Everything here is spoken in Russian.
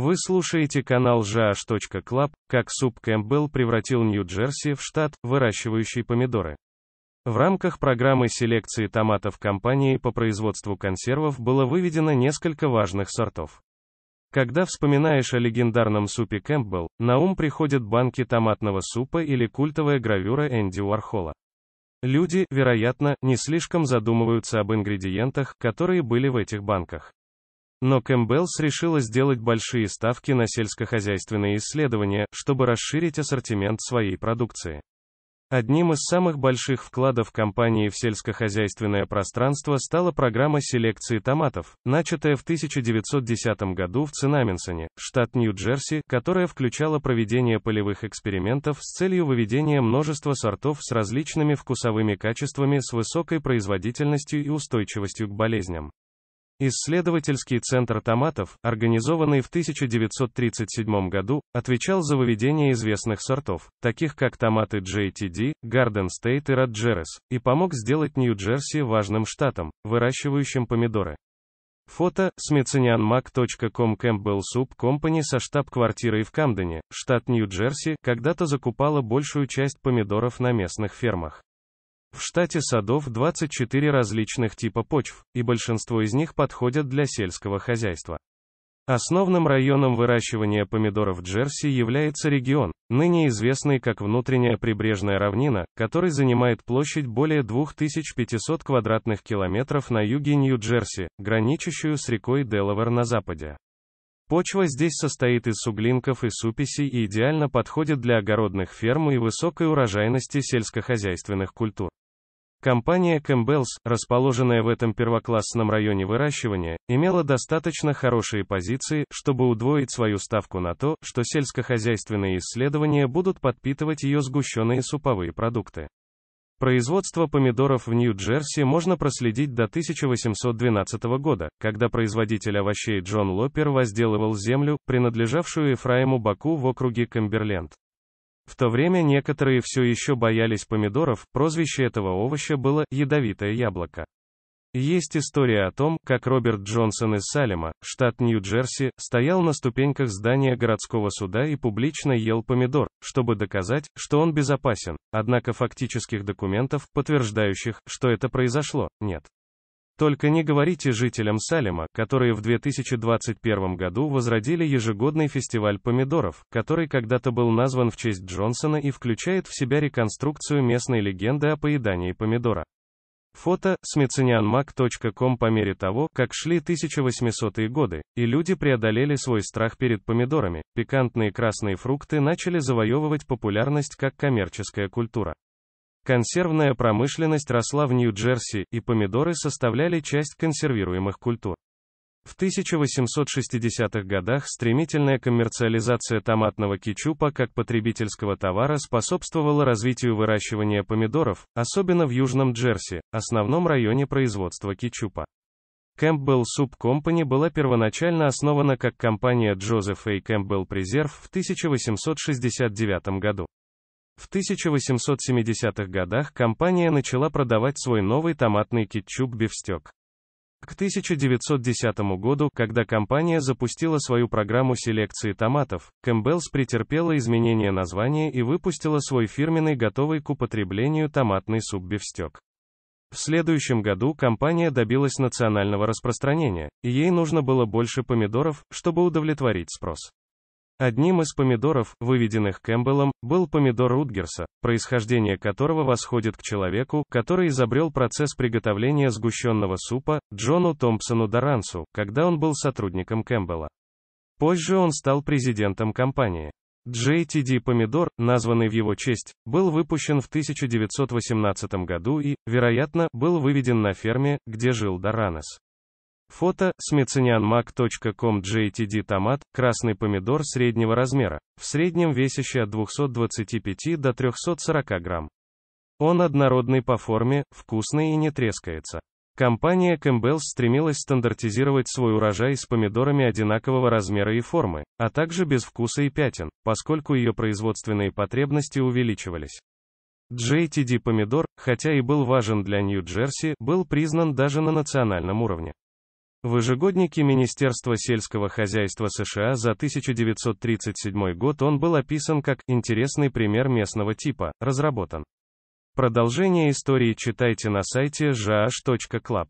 Вы слушаете канал Club, как Суп Кэмпбелл превратил Нью-Джерси в штат, выращивающий помидоры. В рамках программы селекции томатов компании по производству консервов было выведено несколько важных сортов. Когда вспоминаешь о легендарном супе Кэмпбелл, на ум приходят банки томатного супа или культовая гравюра Энди Уархола. Люди, вероятно, не слишком задумываются об ингредиентах, которые были в этих банках. Но Кэмпбеллс решила сделать большие ставки на сельскохозяйственные исследования, чтобы расширить ассортимент своей продукции. Одним из самых больших вкладов компании в сельскохозяйственное пространство стала программа селекции томатов, начатая в 1910 году в Цинаминсоне, штат Нью-Джерси, которая включала проведение полевых экспериментов с целью выведения множества сортов с различными вкусовыми качествами с высокой производительностью и устойчивостью к болезням. Исследовательский центр томатов, организованный в 1937 году, отвечал за выведение известных сортов, таких как томаты JTD, Garden State и Роджерес, и помог сделать Нью-Джерси важным штатом, выращивающим помидоры. Фото, smithsonianmac.com Campbell Soup Company со штаб-квартирой в Камдене, штат Нью-Джерси, когда-то закупала большую часть помидоров на местных фермах. В штате садов 24 различных типа почв, и большинство из них подходят для сельского хозяйства. Основным районом выращивания помидоров Джерси является регион, ныне известный как внутренняя прибрежная равнина, который занимает площадь более 2500 квадратных километров на юге Нью-Джерси, граничащую с рекой Делавер на западе. Почва здесь состоит из суглинков и суписей и идеально подходит для огородных ферм и высокой урожайности сельскохозяйственных культур. Компания Campbell's, расположенная в этом первоклассном районе выращивания, имела достаточно хорошие позиции, чтобы удвоить свою ставку на то, что сельскохозяйственные исследования будут подпитывать ее сгущенные суповые продукты. Производство помидоров в Нью-Джерси можно проследить до 1812 года, когда производитель овощей Джон Лопер возделывал землю, принадлежавшую Эфраиму Баку в округе Камберленд. В то время некоторые все еще боялись помидоров, прозвище этого овоща было «ядовитое яблоко». Есть история о том, как Роберт Джонсон из Салема, штат Нью-Джерси, стоял на ступеньках здания городского суда и публично ел помидор, чтобы доказать, что он безопасен, однако фактических документов, подтверждающих, что это произошло, нет. Только не говорите жителям Салема, которые в 2021 году возродили ежегодный фестиваль помидоров, который когда-то был назван в честь Джонсона и включает в себя реконструкцию местной легенды о поедании помидора. Фото, smithsonianmac.com По мере того, как шли 1800-е годы, и люди преодолели свой страх перед помидорами, пикантные красные фрукты начали завоевывать популярность как коммерческая культура. Консервная промышленность росла в Нью-Джерси, и помидоры составляли часть консервируемых культур. В 1860-х годах стремительная коммерциализация томатного кетчупа как потребительского товара способствовала развитию выращивания помидоров, особенно в Южном Джерси, основном районе производства кетчупа. Campbell Soup Company была первоначально основана как компания Джозеф A. Campbell Preserve в 1869 году. В 1870-х годах компания начала продавать свой новый томатный кетчуп бифстек. К 1910 году, когда компания запустила свою программу селекции томатов, Кэмпбеллс претерпела изменение названия и выпустила свой фирменный готовый к употреблению томатный суп-бифстек. В следующем году компания добилась национального распространения, и ей нужно было больше помидоров, чтобы удовлетворить спрос. Одним из помидоров, выведенных Кэмпбеллом, был помидор Рутгерса, происхождение которого восходит к человеку, который изобрел процесс приготовления сгущенного супа, Джону Томпсону Дорансу, когда он был сотрудником Кэмпбелла. Позже он стал президентом компании. JTD Помидор, названный в его честь, был выпущен в 1918 году и, вероятно, был выведен на ферме, где жил Доранес. Фото smithsonianmac.com JTD томат, красный помидор среднего размера, в среднем весящий от 225 до 340 грамм. Он однородный по форме, вкусный и не трескается. Компания Campbell's стремилась стандартизировать свой урожай с помидорами одинакового размера и формы, а также без вкуса и пятен, поскольку ее производственные потребности увеличивались. JTD помидор, хотя и был важен для Нью-Джерси, был признан даже на национальном уровне. В ежегоднике Министерства сельского хозяйства США за 1937 год он был описан как «интересный пример местного типа», разработан. Продолжение истории читайте на сайте jaah.club.